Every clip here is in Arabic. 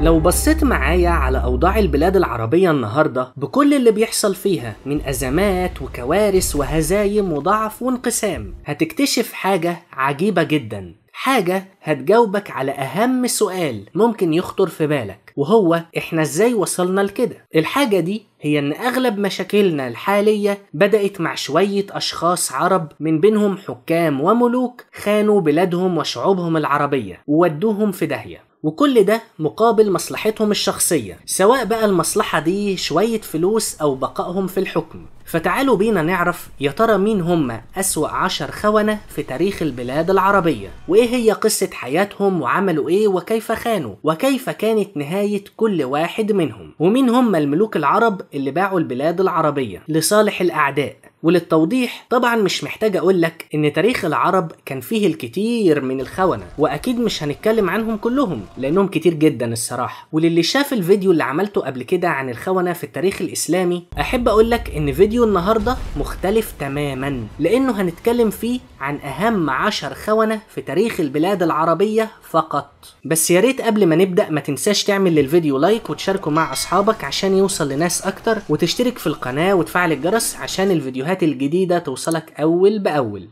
لو بصيت معايا على أوضاع البلاد العربية النهاردة بكل اللي بيحصل فيها من أزمات وكوارث وهزايم وضعف وانقسام هتكتشف حاجة عجيبة جدا حاجة هتجاوبك على أهم سؤال ممكن يخطر في بالك وهو إحنا إزاي وصلنا لكده؟ الحاجة دي هي إن أغلب مشاكلنا الحالية بدأت مع شوية أشخاص عرب من بينهم حكام وملوك خانوا بلادهم وشعوبهم العربية وودوهم في داهية وكل ده مقابل مصلحتهم الشخصية سواء بقى المصلحة دي شوية فلوس أو بقائهم في الحكم فتعالوا بينا نعرف يا ترى مين هم أسوأ عشر خونة في تاريخ البلاد العربية وإيه هي قصة حياتهم وعملوا إيه وكيف خانوا وكيف كانت نهاية كل واحد منهم ومين هم الملوك العرب اللي باعوا البلاد العربية لصالح الأعداء وللتوضيح طبعا مش محتاج اقول لك ان تاريخ العرب كان فيه الكتير من الخونه واكيد مش هنتكلم عنهم كلهم لانهم كتير جدا الصراحه وللي شاف الفيديو اللي عملته قبل كده عن الخونه في التاريخ الاسلامي احب اقول لك ان فيديو النهارده مختلف تماما لانه هنتكلم فيه عن اهم عشر خونه في تاريخ البلاد العربيه فقط بس يا ريت قبل ما نبدا ما تنساش تعمل للفيديو لايك وتشاركه مع اصحابك عشان يوصل لناس اكتر وتشترك في القناه وتفعل الجرس عشان الفيديوهات الفيديوهات الجديدة توصلك أول بأول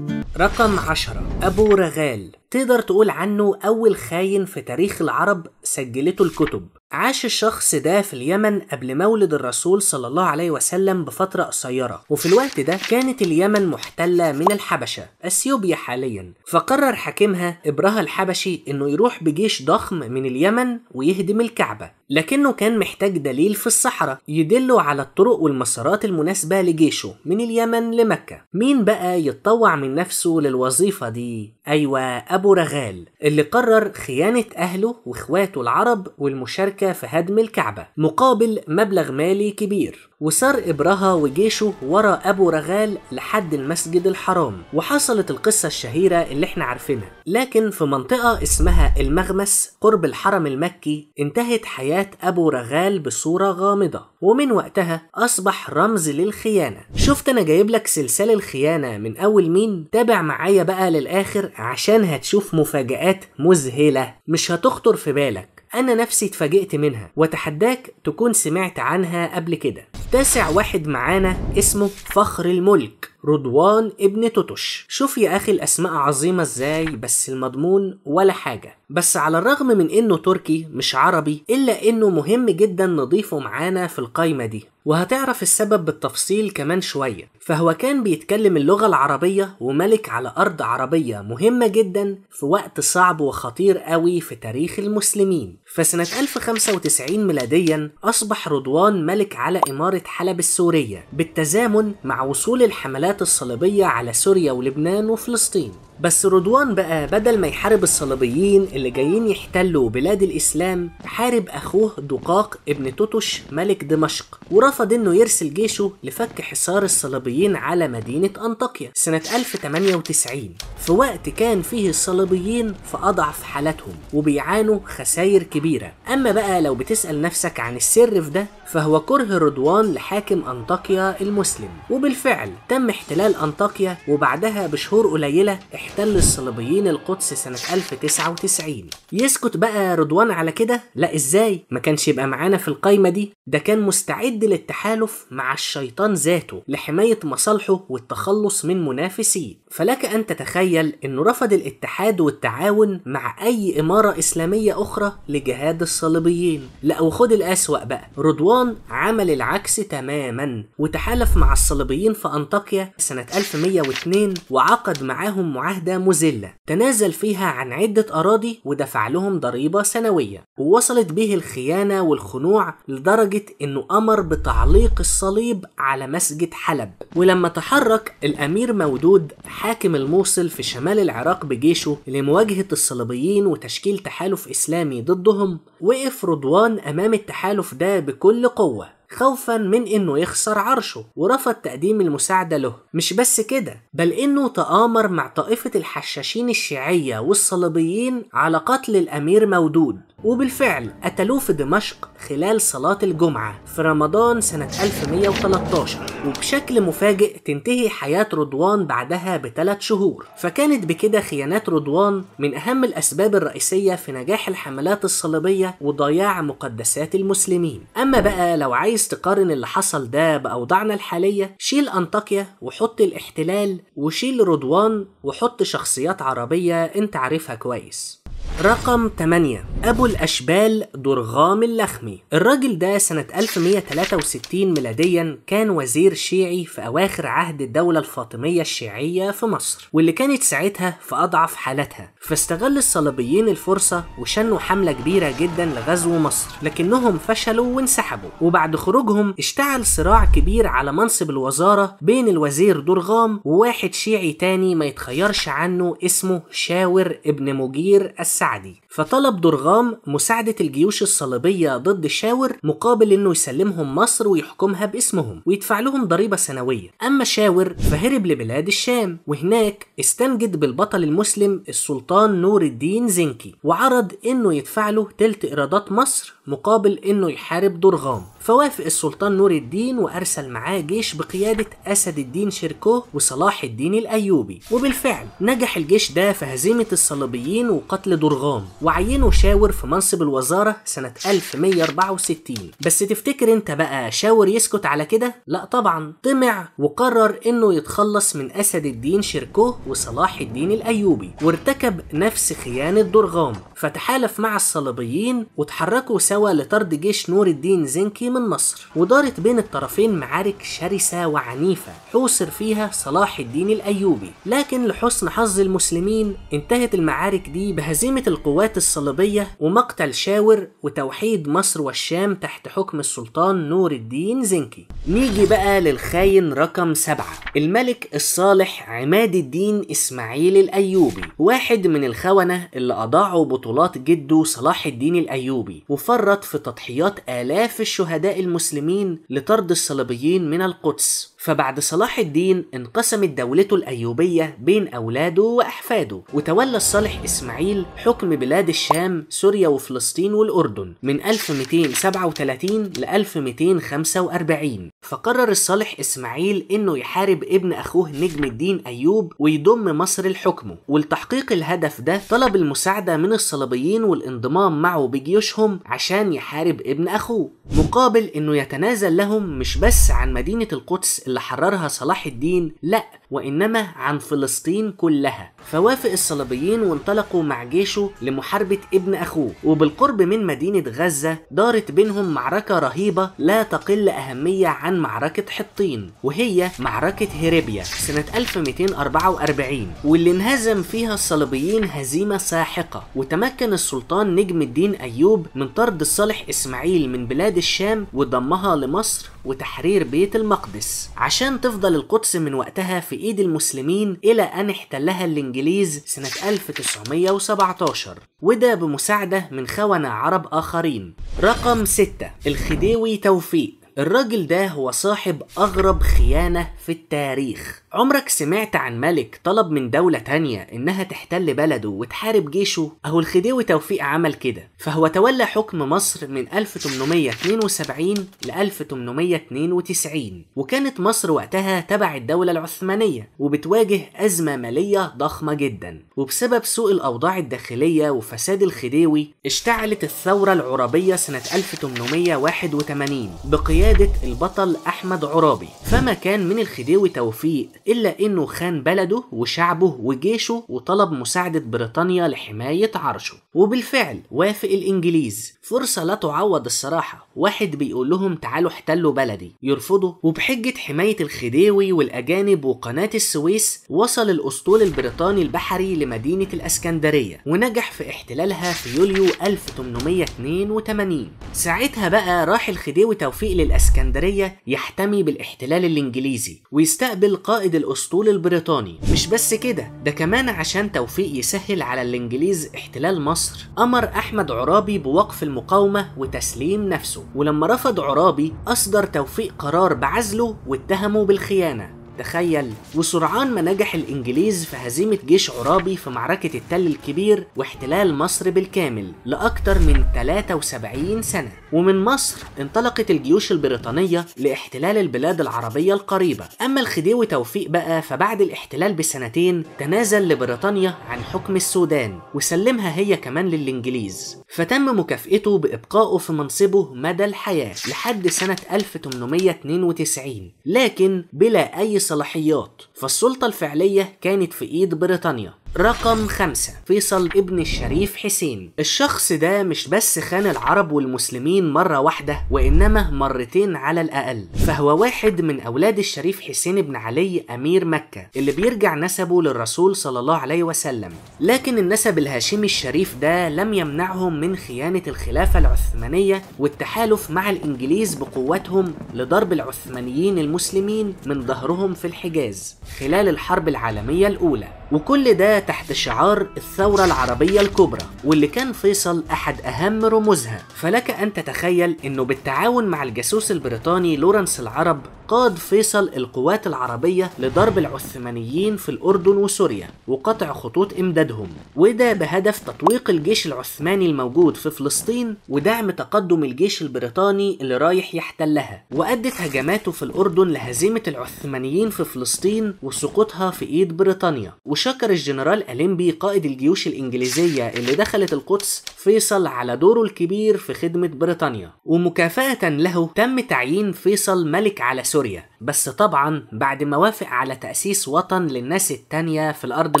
رقم 10 أبو رغال تقدر تقول عنه أول خاين في تاريخ العرب سجلته الكتب عاش الشخص ده في اليمن قبل مولد الرسول صلى الله عليه وسلم بفترة قصيرة وفي الوقت ده كانت اليمن محتلة من الحبشة أثيوبيا حاليا فقرر حاكمها إبرهة الحبشي إنه يروح بجيش ضخم من اليمن ويهدم الكعبة لكنه كان محتاج دليل في الصحراء يدله على الطرق والمسارات المناسبة لجيشه من اليمن لمكة مين بقى يتطوع من نفسه للوظيفة دي أيوة أبو رغال اللي قرر خيانة أهله وإخواته العرب والمشاركة في هدم الكعبة مقابل مبلغ مالي كبير وسار إبرهة وجيشه ورا أبو رغال لحد المسجد الحرام وحصلت القصة الشهيرة اللي احنا عارفينها لكن في منطقة اسمها المغمس قرب الحرم المكي انتهت حياة أبو رغال بصورة غامضة ومن وقتها أصبح رمز للخيانة شفت أنا جايب لك سلسال الخيانة من أول مين تابع معايا بقى للآخر عشان هتشوف مفاجآت مذهلة مش هتخطر في بالك أنا نفسي اتفاجئت منها وتحداك تكون سمعت عنها قبل كده تاسع واحد معانا اسمه فخر الملك رضوان ابن توتوش شوف يا اخي الاسماء عظيمه ازاي بس المضمون ولا حاجه بس على الرغم من انه تركي مش عربي الا انه مهم جدا نضيفه معانا في القايمه دي وهتعرف السبب بالتفصيل كمان شوية فهو كان بيتكلم اللغة العربية وملك على أرض عربية مهمة جدا في وقت صعب وخطير قوي في تاريخ المسلمين فسنة 1095 ميلاديا أصبح رضوان ملك على إمارة حلب السورية بالتزامن مع وصول الحملات الحملات الصليبية على سوريا ولبنان وفلسطين بس رضوان بقى بدل ما يحارب الصليبيين اللي جايين يحتلوا بلاد الإسلام حارب أخوه دقاق ابن توتش ملك دمشق ورفض إنه يرسل جيشه لفك حصار الصليبيين على مدينة أنطاكيا سنة 1098 في وقت كان فيه الصليبيين في أضعف حالاتهم وبيعانوا خسائر كبيرة أما بقى لو بتسأل نفسك عن السر في ده فهو كره رضوان لحاكم أنطاكيا المسلم وبالفعل تم احتلال أنطاكيا وبعدها بشهور قليلة احتل الصليبيين القدس سنة 1099 يسكت بقى رضوان على كده؟ لا ازاي؟ ما كانش يبقى معانا في القايمة دي ده كان مستعد للتحالف مع الشيطان ذاته لحماية مصالحه والتخلص من منافسيه فلك أن تتخيل أنه رفض الاتحاد والتعاون مع أي إمارة إسلامية أخرى لجهاد الصليبيين لا وخد الأسوأ بقى رضوان طالبان عمل العكس تماما وتحالف مع الصليبيين في أنطاكيا سنة 1102 وعقد معاهم معاهدة مزلة تنازل فيها عن عدة أراضي ودفع لهم ضريبة سنوية ووصلت به الخيانة والخنوع لدرجة أنه أمر بتعليق الصليب على مسجد حلب ولما تحرك الأمير مودود حاكم الموصل في شمال العراق بجيشه لمواجهة الصليبيين وتشكيل تحالف إسلامي ضدهم وقف رضوان أمام التحالف ده بكل بقوة خوفا من انه يخسر عرشه ورفض تقديم المساعدة له مش بس كده بل انه تآمر مع طائفة الحشاشين الشيعية والصليبيين على قتل الامير مودود وبالفعل قتلوه في دمشق خلال صلاة الجمعة في رمضان سنة 1113 وبشكل مفاجئ تنتهي حياة رضوان بعدها بثلاث شهور فكانت بكده خيانات رضوان من أهم الأسباب الرئيسية في نجاح الحملات الصليبية وضياع مقدسات المسلمين أما بقى لو عايز تقارن اللي حصل ده بأوضاعنا الحالية شيل أنطاكيا وحط الاحتلال وشيل رضوان وحط شخصيات عربية انت عارفها كويس رقم 8 أبو الأشبال درغام اللخمي الراجل ده سنة 1163 ميلاديا كان وزير شيعي في أواخر عهد الدولة الفاطمية الشيعية في مصر واللي كانت ساعتها في أضعف حالتها فاستغل الصليبيين الفرصة وشنوا حملة كبيرة جدا لغزو مصر لكنهم فشلوا وانسحبوا وبعد خروجهم اشتعل صراع كبير على منصب الوزارة بين الوزير درغام وواحد شيعي تاني ما يتخيرش عنه اسمه شاور ابن مجير السعد Cadi. فطلب درغام مساعدة الجيوش الصليبية ضد شاور مقابل انه يسلمهم مصر ويحكمها باسمهم ويدفع لهم ضريبة سنوية اما شاور فهرب لبلاد الشام وهناك استنجد بالبطل المسلم السلطان نور الدين زنكي وعرض انه يدفع له تلت ايرادات مصر مقابل انه يحارب درغام فوافق السلطان نور الدين وارسل معاه جيش بقيادة اسد الدين شيركوه وصلاح الدين الايوبي وبالفعل نجح الجيش ده في هزيمة الصليبيين وقتل درغام وعينه شاور في منصب الوزارة سنة 1164 بس تفتكر انت بقى شاور يسكت على كده؟ لا طبعا طمع وقرر انه يتخلص من اسد الدين شركوه وصلاح الدين الايوبي وارتكب نفس خيانة درغام فتحالف مع الصليبيين وتحركوا سوا لطرد جيش نور الدين زنكي من مصر ودارت بين الطرفين معارك شرسة وعنيفة حوصر فيها صلاح الدين الايوبي لكن لحسن حظ المسلمين انتهت المعارك دي بهزيمة القوات الصليبية ومقتل شاور وتوحيد مصر والشام تحت حكم السلطان نور الدين زنكي نيجي بقى للخاين رقم سبعة الملك الصالح عماد الدين إسماعيل الأيوبي واحد من الخونة اللي أضاعوا بطولات جده صلاح الدين الأيوبي وفرط في تضحيات آلاف الشهداء المسلمين لطرد الصليبيين من القدس فبعد صلاح الدين انقسمت دولته الأيوبية بين أولاده وأحفاده وتولى الصالح إسماعيل حكم بلاد الشام سوريا وفلسطين والأردن من 1237 ل 1245 فقرر الصالح إسماعيل إنه يحارب ابن أخوه نجم الدين أيوب ويضم مصر لحكمه ولتحقيق الهدف ده طلب المساعدة من الصليبيين والانضمام معه بجيوشهم عشان يحارب ابن أخوه مقابل إنه يتنازل لهم مش بس عن مدينة القدس اللي اللي حررها صلاح الدين لا وإنما عن فلسطين كلها فوافق الصليبيين وانطلقوا مع جيشه لمحاربة ابن أخوه وبالقرب من مدينة غزة دارت بينهم معركة رهيبة لا تقل أهمية عن معركة حطين وهي معركة هيريبيا سنة 1244 واللي انهزم فيها الصليبيين هزيمة ساحقة وتمكن السلطان نجم الدين أيوب من طرد الصالح إسماعيل من بلاد الشام وضمها لمصر وتحرير بيت المقدس عشان تفضل القدس من وقتها في ايد المسلمين الى ان احتلها الانجليز سنة 1917 وده بمساعدة من خونة عرب آخرين رقم 6 الخديوي توفيق الراجل ده هو صاحب أغرب خيانة في التاريخ عمرك سمعت عن ملك طلب من دولة تانية إنها تحتل بلده وتحارب جيشه؟ أهو الخديوي توفيق عمل كده، فهو تولى حكم مصر من 1872 ل 1892 وكانت مصر وقتها تبع الدولة العثمانية وبتواجه أزمة مالية ضخمة جدا وبسبب سوء الأوضاع الداخلية وفساد الخديوي اشتعلت الثورة العرابية سنة 1881 بقيادة البطل أحمد عرابي فما كان من الخديوي توفيق إلا إنه خان بلده وشعبه وجيشه وطلب مساعدة بريطانيا لحماية عرشه وبالفعل وافق الإنجليز فرصة لا تعوض الصراحة واحد بيقول لهم تعالوا احتلوا بلدي يرفضوا وبحجة حماية الخديوي والأجانب وقناة السويس وصل الأسطول البريطاني البحري لمدينة الأسكندرية ونجح في احتلالها في يوليو 1882 ساعتها بقى راح الخديوي توفيق للأسكندرية يحتمي بالاحتلال الإنجليزي ويستقبل قائد الأسطول البريطاني مش بس كده ده كمان عشان توفيق يسهل على الإنجليز احتلال مصر أمر أحمد عرابي بوقف المقاومة وتسليم نفسه ولما رفض عرابي أصدر توفيق قرار بعزله واتهمه بالخيانة تخيل وسرعان ما نجح الإنجليز في هزيمة جيش عرابي في معركة التل الكبير واحتلال مصر بالكامل لأكثر من 73 سنة ومن مصر انطلقت الجيوش البريطانية لاحتلال البلاد العربية القريبة أما الخديوي توفيق بقى فبعد الاحتلال بسنتين تنازل لبريطانيا عن حكم السودان وسلمها هي كمان للإنجليز فتم مكافئته بإبقائه في منصبه مدى الحياة لحد سنة 1892 لكن بلا أي الصلاحيات فالسلطة الفعلية كانت في إيد بريطانيا رقم خمسة فيصل ابن الشريف حسين الشخص ده مش بس خان العرب والمسلمين مرة واحدة وإنما مرتين على الأقل فهو واحد من أولاد الشريف حسين بن علي أمير مكة اللي بيرجع نسبه للرسول صلى الله عليه وسلم لكن النسب الهاشمي الشريف ده لم يمنعهم من خيانة الخلافة العثمانية والتحالف مع الإنجليز بقواتهم لضرب العثمانيين المسلمين من ظهرهم في الحجاز خلال الحرب العالمية الأولى وكل ده تحت شعار الثورة العربية الكبرى واللي كان فيصل أحد أهم رموزها فلك أن تتخيل أنه بالتعاون مع الجاسوس البريطاني لورنس العرب قاد فيصل القوات العربية لضرب العثمانيين في الأردن وسوريا وقطع خطوط إمدادهم وده بهدف تطويق الجيش العثماني الموجود في فلسطين ودعم تقدم الجيش البريطاني اللي رايح يحتلها وأدت هجماته في الأردن لهزيمة العثمانيين في فلسطين وسقوطها في إيد بريطانيا وشكر الجنرال أليمبي قائد الجيوش الإنجليزية اللي دخلت القدس فيصل على دوره الكبير في خدمة بريطانيا ومكافأة له تم تعيين فيصل ملك على سوريا بس طبعا بعد ما وافق على تأسيس وطن للناس التانية في الأرض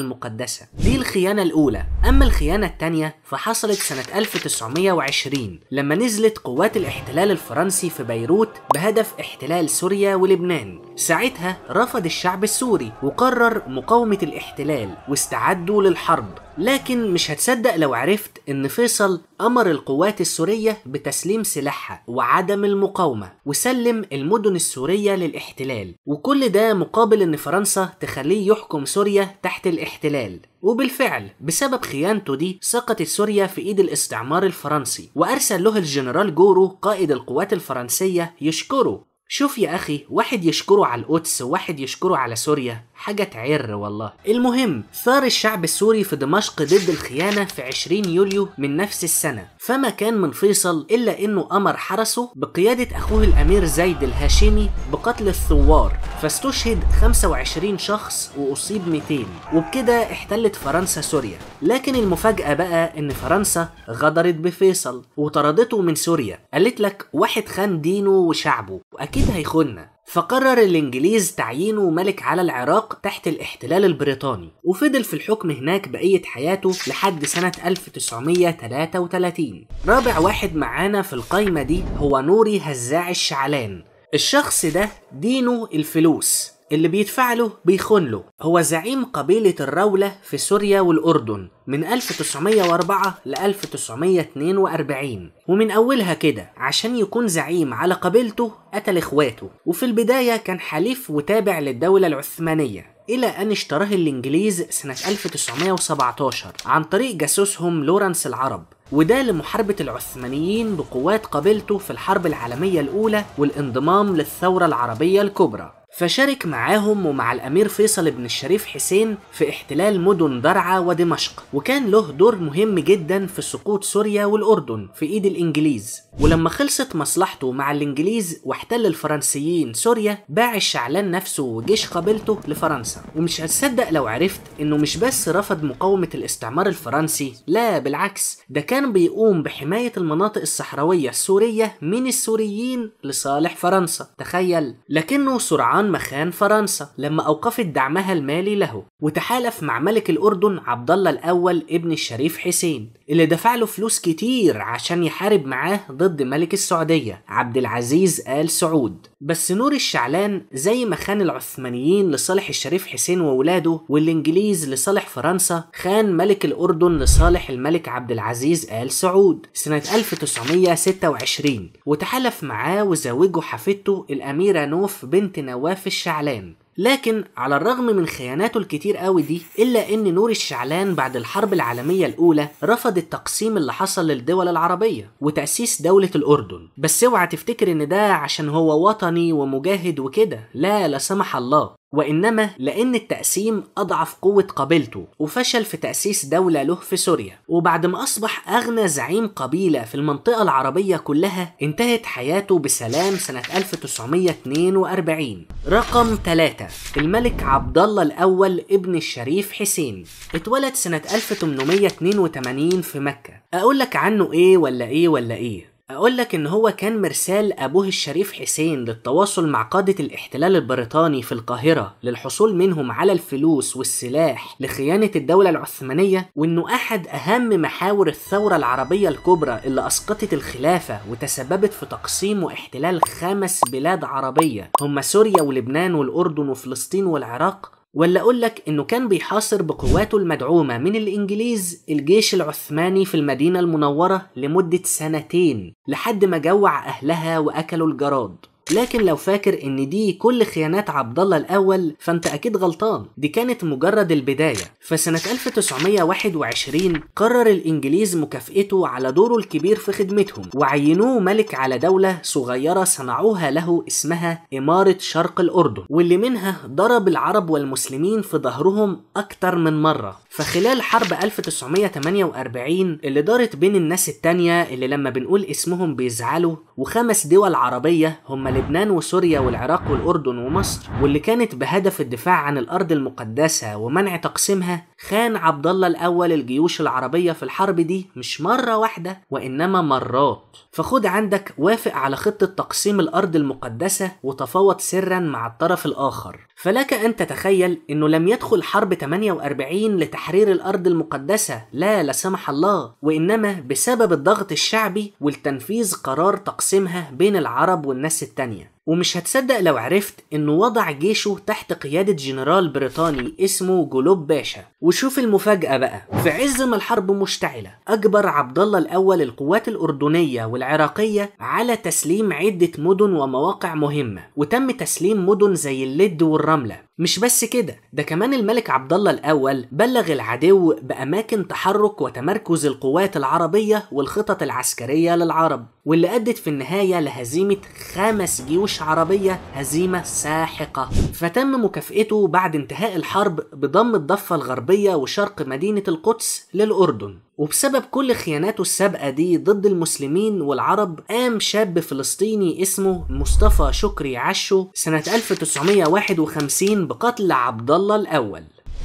المقدسة دي الخيانة الأولى أما الخيانة التانية فحصلت سنة 1920 لما نزلت قوات الاحتلال الفرنسي في بيروت بهدف احتلال سوريا ولبنان ساعتها رفض الشعب السوري وقرر مقاومة الاحتلال الهلال واستعدوا للحرب لكن مش هتصدق لو عرفت ان فيصل امر القوات السورية بتسليم سلاحها وعدم المقاومة وسلم المدن السورية للاحتلال وكل ده مقابل ان فرنسا تخليه يحكم سوريا تحت الاحتلال وبالفعل بسبب خيانته دي سقطت سوريا في ايد الاستعمار الفرنسي وارسل له الجنرال جورو قائد القوات الفرنسية يشكره شوف يا أخي واحد يشكره على القدس وواحد يشكره على سوريا حاجة تعر والله المهم ثار الشعب السوري في دمشق ضد الخيانة في 20 يوليو من نفس السنة فما كان من فيصل إلا إنه أمر حرسه بقيادة أخوه الأمير زيد الهاشمي بقتل الثوار فاستشهد 25 شخص وأصيب 200 وبكده احتلت فرنسا سوريا لكن المفاجأة بقى إن فرنسا غدرت بفيصل وطردته من سوريا قالت لك واحد خان دينه وشعبه وأكيد هيخوننا فقرر الإنجليز تعيينه ملك على العراق تحت الاحتلال البريطاني وفضل في الحكم هناك بقية حياته لحد سنة 1933 رابع واحد معانا في القايمة دي هو نوري هزاع الشعلان الشخص ده دينه الفلوس اللي بيتفعله بيخون له هو زعيم قبيلة الرولة في سوريا والأردن من 1904 ل 1942 ومن أولها كده عشان يكون زعيم على قبيلته قتل إخواته وفي البداية كان حليف وتابع للدولة العثمانية إلى أن اشتراه الإنجليز سنة 1917 عن طريق جاسوسهم لورنس العرب وده لمحاربة العثمانيين بقوات قبيلته في الحرب العالمية الأولى والانضمام للثورة العربية الكبرى فشارك معاهم ومع الأمير فيصل بن الشريف حسين في احتلال مدن درعا ودمشق وكان له دور مهم جدا في سقوط سوريا والأردن في إيد الإنجليز ولما خلصت مصلحته مع الإنجليز واحتل الفرنسيين سوريا باع الشعلان نفسه وجيش قبيلته لفرنسا ومش هتصدق لو عرفت إنه مش بس رفض مقاومة الاستعمار الفرنسي لا بالعكس ده كان بيقوم بحماية المناطق الصحراوية السورية من السوريين لصالح فرنسا تخيل لكنه سرعان مخان فرنسا لما أوقفت دعمها المالي له وتحالف مع ملك الأردن عبد الله الأول ابن الشريف حسين اللي دفع له فلوس كتير عشان يحارب معاه ضد ملك السعودية عبد العزيز آل سعود بس نور الشعلان زي ما خان العثمانيين لصالح الشريف حسين وولاده والانجليز لصالح فرنسا خان ملك الاردن لصالح الملك عبد العزيز آل سعود سنة 1926 وتحالف معاه وزوجه حفيدته الأميرة نوف بنت نواف الشعلان لكن على الرغم من خياناته الكتير قوي دي إلا إن نور الشعلان بعد الحرب العالمية الأولى رفض التقسيم اللي حصل للدول العربية وتأسيس دولة الأردن بس اوعى تفتكر إن ده عشان هو وطني ومجاهد وكده لا لا سمح الله وإنما لأن التقسيم أضعف قوة قبيلته وفشل في تأسيس دولة له في سوريا وبعد ما أصبح أغنى زعيم قبيلة في المنطقة العربية كلها انتهت حياته بسلام سنة 1942 رقم 3 الملك عبد الله الأول ابن الشريف حسين اتولد سنة 1882 في مكة أقول لك عنه إيه ولا إيه ولا إيه اقول لك ان هو كان مرسال ابوه الشريف حسين للتواصل مع قادة الاحتلال البريطاني في القاهرة للحصول منهم على الفلوس والسلاح لخيانة الدولة العثمانية وانه احد اهم محاور الثورة العربية الكبرى اللي اسقطت الخلافة وتسببت في تقسيم واحتلال خمس بلاد عربية هم سوريا ولبنان والاردن وفلسطين والعراق ولا أقول لك إنه كان بيحاصر بقواته المدعومة من الإنجليز الجيش العثماني في المدينة المنورة لمدة سنتين لحد ما جوع أهلها وأكلوا الجراد لكن لو فاكر ان دي كل خيانات عبد الله الاول فانت اكيد غلطان دي كانت مجرد البدايه فسنه 1921 قرر الانجليز مكافئته على دوره الكبير في خدمتهم وعينوه ملك على دوله صغيره صنعوها له اسمها اماره شرق الاردن واللي منها ضرب العرب والمسلمين في ظهرهم اكتر من مره فخلال حرب 1948 اللي دارت بين الناس التانية اللي لما بنقول اسمهم بيزعلوا وخمس دول عربية هم لبنان وسوريا والعراق والأردن ومصر واللي كانت بهدف الدفاع عن الأرض المقدسة ومنع تقسيمها خان عبد الله الاول الجيوش العربيه في الحرب دي مش مره واحده وانما مرات فخد عندك وافق على خطه تقسيم الارض المقدسه وتفاوض سرا مع الطرف الاخر فلك ان تتخيل انه لم يدخل حرب 48 لتحرير الارض المقدسه لا لا سمح الله وانما بسبب الضغط الشعبي والتنفيذ قرار تقسيمها بين العرب والناس التانيه ومش هتصدق لو عرفت انه وضع جيشه تحت قيادة جنرال بريطاني اسمه جلوب باشا وشوف المفاجأة بقى في عز ما الحرب مشتعلة أجبر عبد الله الأول القوات الأردنية والعراقية على تسليم عدة مدن ومواقع مهمة وتم تسليم مدن زي اللد والرملة مش بس كده ده كمان الملك عبد الله الاول بلغ العدو باماكن تحرك وتمركز القوات العربيه والخطط العسكريه للعرب واللي ادت في النهايه لهزيمه خمس جيوش عربيه هزيمه ساحقه فتم مكافئته بعد انتهاء الحرب بضم الضفه الغربيه الغربية وشرق مدينة القدس للأردن وبسبب كل خياناته السابقة دي ضد المسلمين والعرب قام شاب فلسطيني اسمه مصطفى شكري عشو سنة 1951 بقتل عبد الله الأول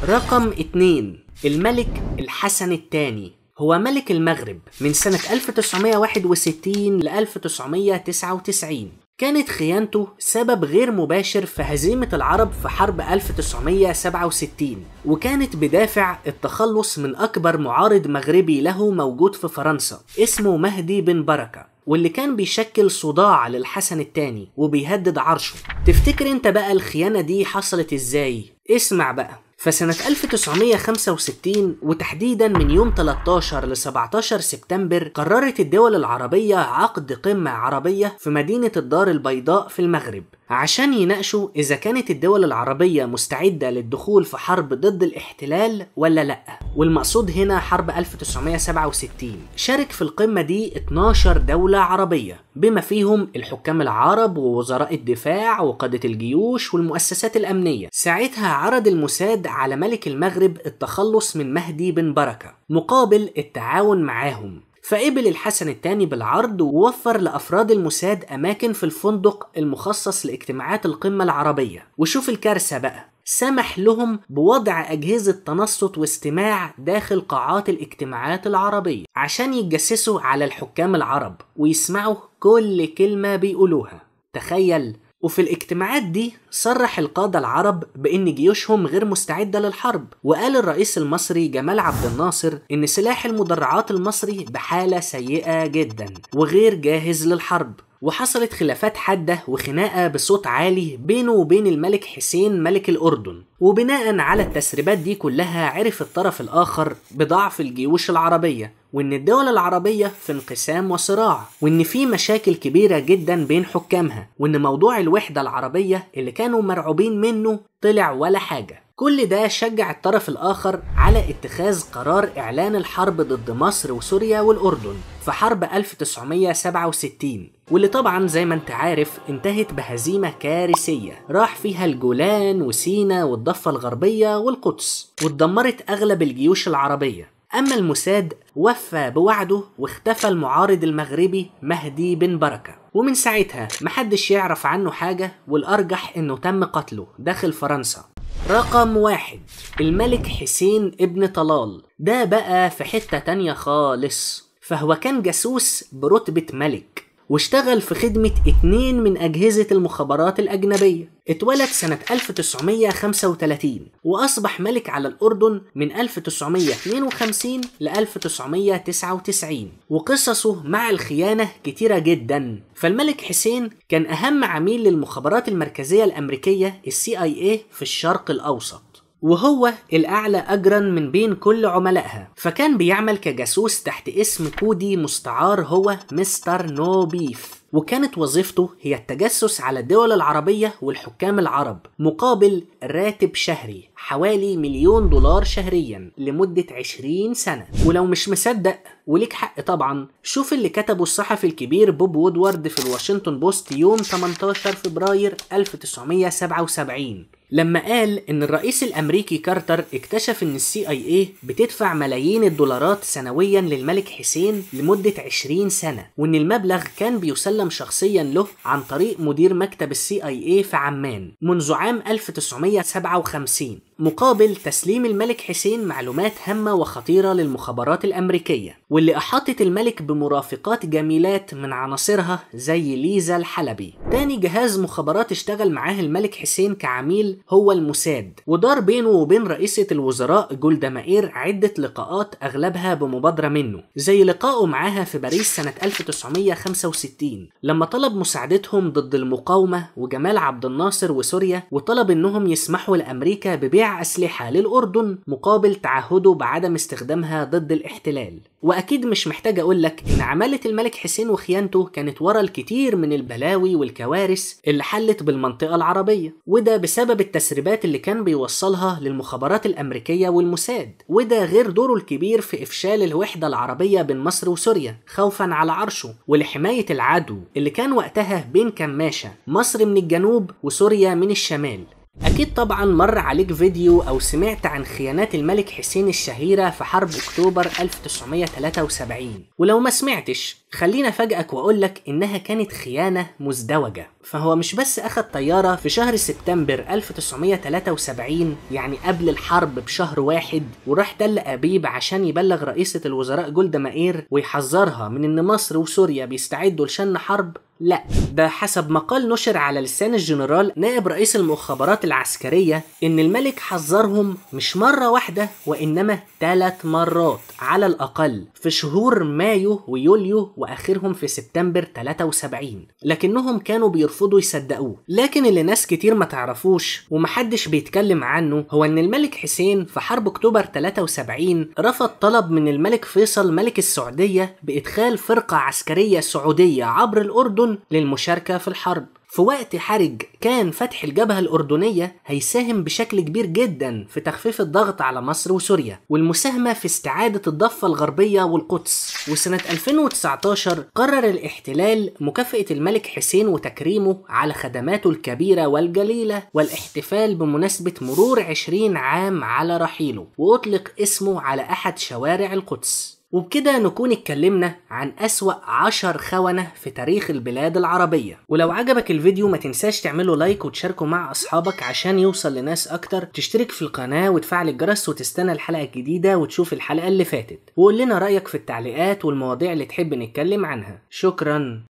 رقم 2 الملك الحسن الثاني هو ملك المغرب من سنة 1961 ل 1999 كانت خيانته سبب غير مباشر في هزيمة العرب في حرب 1967 وكانت بدافع التخلص من أكبر معارض مغربي له موجود في فرنسا اسمه مهدي بن بركة واللي كان بيشكل صداع للحسن الثاني وبيهدد عرشه تفتكر انت بقى الخيانة دي حصلت ازاي؟ اسمع بقى فسنة 1965 وتحديدا من يوم 13 ل 17 سبتمبر قررت الدول العربية عقد قمة عربية في مدينة الدار البيضاء في المغرب عشان يناقشوا إذا كانت الدول العربية مستعدة للدخول في حرب ضد الاحتلال ولا لأ والمقصود هنا حرب 1967 شارك في القمة دي 12 دولة عربية بما فيهم الحكام العرب ووزراء الدفاع وقادة الجيوش والمؤسسات الأمنية ساعتها عرض الموساد على ملك المغرب التخلص من مهدي بن بركة مقابل التعاون معاهم فقبل الحسن الثاني بالعرض ووفر لأفراد الموساد أماكن في الفندق المخصص لاجتماعات القمة العربية وشوف الكارثة بقى سمح لهم بوضع أجهزة تنصت واستماع داخل قاعات الاجتماعات العربية عشان يتجسسوا على الحكام العرب ويسمعوا كل كلمة بيقولوها تخيل وفي الاجتماعات دي صرح القادة العرب بأن جيوشهم غير مستعدة للحرب وقال الرئيس المصري جمال عبد الناصر أن سلاح المدرعات المصري بحالة سيئة جدا وغير جاهز للحرب وحصلت خلافات حادة وخناقة بصوت عالي بينه وبين الملك حسين ملك الأردن وبناء على التسريبات دي كلها عرف الطرف الآخر بضعف الجيوش العربية وإن الدول العربية في انقسام وصراع وإن في مشاكل كبيرة جدا بين حكامها وإن موضوع الوحدة العربية اللي كانوا مرعوبين منه طلع ولا حاجة كل ده شجع الطرف الآخر على اتخاذ قرار إعلان الحرب ضد مصر وسوريا والأردن في حرب 1967 واللي طبعا زي ما انت عارف انتهت بهزيمة كارثية راح فيها الجولان وسينا والضفة الغربية والقدس واتدمرت أغلب الجيوش العربية أما المساد وفى بوعده واختفى المعارض المغربي مهدي بن بركة ومن ساعتها محدش يعرف عنه حاجة والأرجح إنه تم قتله داخل فرنسا رقم واحد الملك حسين ابن طلال ده بقى في حتة تانية خالص فهو كان جاسوس برتبة ملك واشتغل في خدمة اتنين من أجهزة المخابرات الأجنبية اتولد سنة 1935 وأصبح ملك على الأردن من 1952 ل 1999 وقصصه مع الخيانة كتيرة جدا فالملك حسين كان أهم عميل للمخابرات المركزية الأمريكية السي آي إيه، في الشرق الأوسط وهو الأعلى أجرا من بين كل عملائها فكان بيعمل كجاسوس تحت اسم كودي مستعار هو مستر نو بيف وكانت وظيفته هي التجسس على الدول العربية والحكام العرب مقابل راتب شهري حوالي مليون دولار شهريا لمدة 20 سنة ولو مش مصدق وليك حق طبعا شوف اللي كتبه الصحفي الكبير بوب وودوارد في الواشنطن بوست يوم 18 فبراير 1977 لما قال ان الرئيس الامريكي كارتر اكتشف ان السي اي اي بتدفع ملايين الدولارات سنويا للملك حسين لمدة 20 سنة وان المبلغ كان بيسلم شخصيا له عن طريق مدير مكتب السي اي اي في عمان منذ عام 1957 مقابل تسليم الملك حسين معلومات هامة وخطيرة للمخابرات الأمريكية واللي أحاطت الملك بمرافقات جميلات من عناصرها زي ليزا الحلبي تاني جهاز مخابرات اشتغل معاه الملك حسين كعميل هو الموساد ودار بينه وبين رئيسة الوزراء جولدا مائير عدة لقاءات أغلبها بمبادرة منه زي لقائه معاها في باريس سنة 1965 لما طلب مساعدتهم ضد المقاومة وجمال عبد الناصر وسوريا وطلب إنهم يسمحوا لأمريكا ببيع أسلحة للأردن مقابل تعهده بعدم استخدامها ضد الاحتلال وأكيد مش محتاج أقولك إن عمالة الملك حسين وخيانته كانت ورا الكتير من البلاوي والكوارث اللي حلت بالمنطقة العربية وده بسبب التسريبات اللي كان بيوصلها للمخابرات الأمريكية والموساد وده غير دوره الكبير في إفشال الوحدة العربية بين مصر وسوريا خوفا على عرشه ولحماية العدو اللي كان وقتها بين كماشة مصر من الجنوب وسوريا من الشمال أكيد طبعا مر عليك فيديو أو سمعت عن خيانات الملك حسين الشهيرة في حرب أكتوبر 1973 ولو ما سمعتش خليني افاجئك واقول لك انها كانت خيانه مزدوجه فهو مش بس اخد طياره في شهر سبتمبر 1973 يعني قبل الحرب بشهر واحد وراح تل ابيب عشان يبلغ رئيسه الوزراء جولدا مائير ويحذرها من ان مصر وسوريا بيستعدوا لشن حرب لا ده حسب مقال نشر على لسان الجنرال نائب رئيس المخابرات العسكرية إن الملك حذرهم مش مرة واحدة وإنما ثلاث مرات على الأقل في شهور مايو ويوليو واخرهم في سبتمبر 73 لكنهم كانوا بيرفضوا يصدقوه لكن اللي ناس كتير ما تعرفوش ومحدش بيتكلم عنه هو ان الملك حسين في حرب اكتوبر 73 رفض طلب من الملك فيصل ملك السعودية بإدخال فرقة عسكرية سعودية عبر الأردن للمشاركة في الحرب في وقت حرج كان فتح الجبهة الأردنية هيساهم بشكل كبير جدا في تخفيف الضغط على مصر وسوريا والمساهمة في استعادة الضفة الغربية والقدس وسنة 2019 قرر الاحتلال مكافأة الملك حسين وتكريمه على خدماته الكبيرة والجليلة والاحتفال بمناسبة مرور 20 عام على رحيله وأطلق اسمه على أحد شوارع القدس وبكده نكون اتكلمنا عن أسوأ عشر خونة في تاريخ البلاد العربية ولو عجبك الفيديو ما تنساش تعمله لايك وتشاركه مع أصحابك عشان يوصل لناس أكتر تشترك في القناة وتفعل الجرس وتستنى الحلقة الجديدة وتشوف الحلقة اللي فاتت وقول لنا رأيك في التعليقات والمواضيع اللي تحب نتكلم عنها شكرا